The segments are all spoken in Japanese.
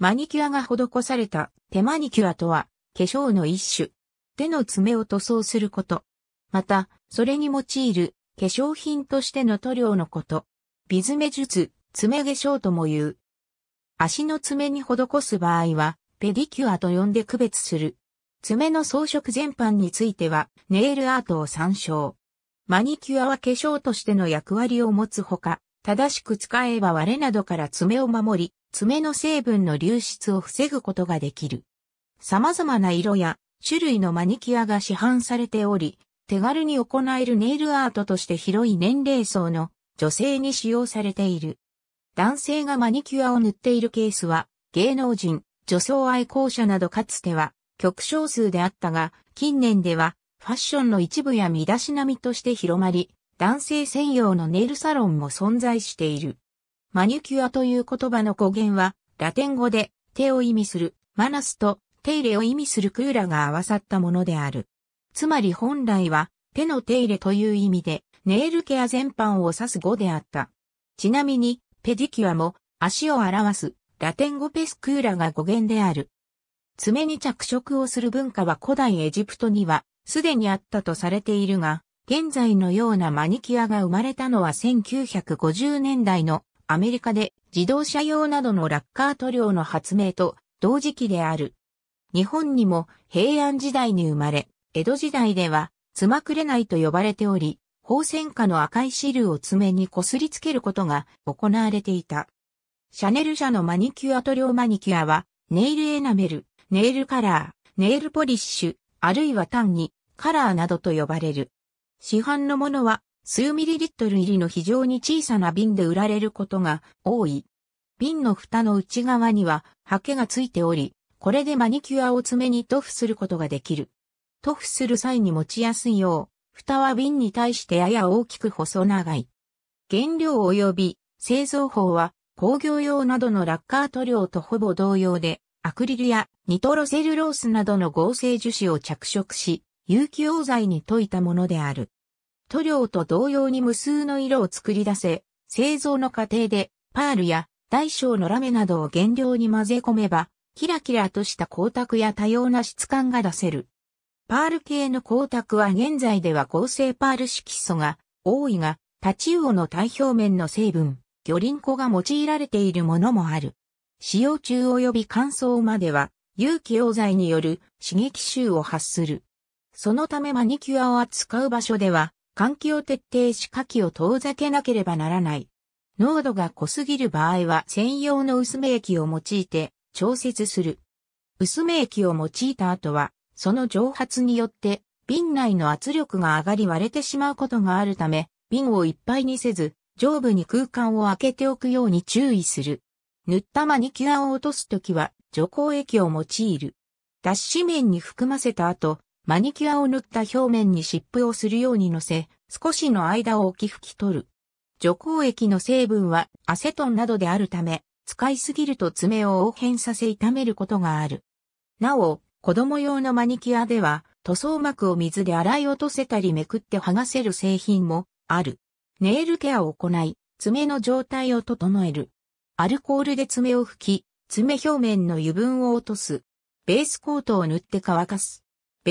マニキュアが施された手マニキュアとは化粧の一種。手の爪を塗装すること。また、それに用いる化粧品としての塗料のこと。ビズメ術、爪化粧とも言う。足の爪に施す場合は、ペディキュアと呼んで区別する。爪の装飾全般については、ネイルアートを参照。マニキュアは化粧としての役割を持つほか、正しく使えば割れなどから爪を守り、爪の成分の流出を防ぐことができる。様々な色や種類のマニキュアが市販されており、手軽に行えるネイルアートとして広い年齢層の女性に使用されている。男性がマニキュアを塗っているケースは、芸能人、女装愛好者などかつては、極少数であったが、近年では、ファッションの一部や身だしなみとして広まり、男性専用のネイルサロンも存在している。マニュキュアという言葉の語源は、ラテン語で手を意味するマナスと手入れを意味するクーラが合わさったものである。つまり本来は手の手入れという意味でネイルケア全般を指す語であった。ちなみにペディキュアも足を表すラテン語ペスクーラが語源である。爪に着色をする文化は古代エジプトにはすでにあったとされているが、現在のようなマニキュアが生まれたのは1950年代のアメリカで自動車用などのラッカー塗料の発明と同時期である。日本にも平安時代に生まれ、江戸時代では、つまくれないと呼ばれており、宝泉下の赤い汁を爪にこすりつけることが行われていた。シャネル社のマニキュア塗料マニキュアは、ネイルエナメル、ネイルカラー、ネイルポリッシュ、あるいは単にカラーなどと呼ばれる。市販のものは数ミリリットル入りの非常に小さな瓶で売られることが多い。瓶の蓋の内側にはハケがついており、これでマニキュアを爪に塗布することができる。塗布する際に持ちやすいよう、蓋は瓶に対してやや大きく細長い。原料及び製造法は工業用などのラッカー塗料とほぼ同様で、アクリルやニトロセルロースなどの合成樹脂を着色し、有機溶剤に溶いたものである。塗料と同様に無数の色を作り出せ、製造の過程でパールや大小のラメなどを原料に混ぜ込めば、キラキラとした光沢や多様な質感が出せる。パール系の光沢は現在では合成パール色素が多いが、タチウオの体表面の成分、魚鱗粉が用いられているものもある。使用中及び乾燥までは、有機溶剤による刺激臭を発する。そのためマニキュアを扱う場所では、換気を徹底し火器を遠ざけなければならない。濃度が濃すぎる場合は専用の薄め液を用いて調節する。薄め液を用いた後は、その蒸発によって瓶内の圧力が上がり割れてしまうことがあるため、瓶をいっぱいにせず、上部に空間を空けておくように注意する。塗ったマニキュアを落とすときは、除光液を用いる。脱脂面に含ませた後、マニキュアを塗った表面に湿布をするように乗せ、少しの間を置き拭き取る。除光液の成分はアセトンなどであるため、使いすぎると爪を横変させ痛めることがある。なお、子供用のマニキュアでは、塗装膜を水で洗い落とせたりめくって剥がせる製品もある。ネイルケアを行い、爪の状態を整える。アルコールで爪を拭き、爪表面の油分を落とす。ベースコートを塗って乾かす。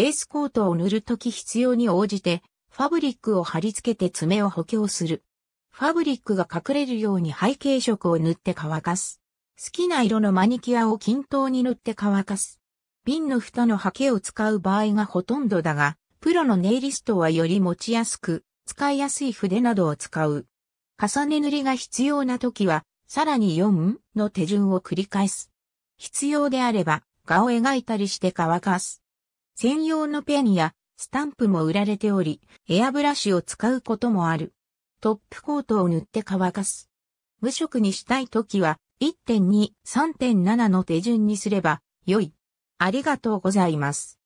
ベースコートを塗るとき必要に応じて、ファブリックを貼り付けて爪を補強する。ファブリックが隠れるように背景色を塗って乾かす。好きな色のマニキュアを均等に塗って乾かす。瓶の蓋のハケを使う場合がほとんどだが、プロのネイリストはより持ちやすく、使いやすい筆などを使う。重ね塗りが必要な時は、さらに4の手順を繰り返す。必要であれば、画を描いたりして乾かす。専用のペンやスタンプも売られており、エアブラシを使うこともある。トップコートを塗って乾かす。無色にしたいときは1.2、3.7の手順にすれば良い。ありがとうございます。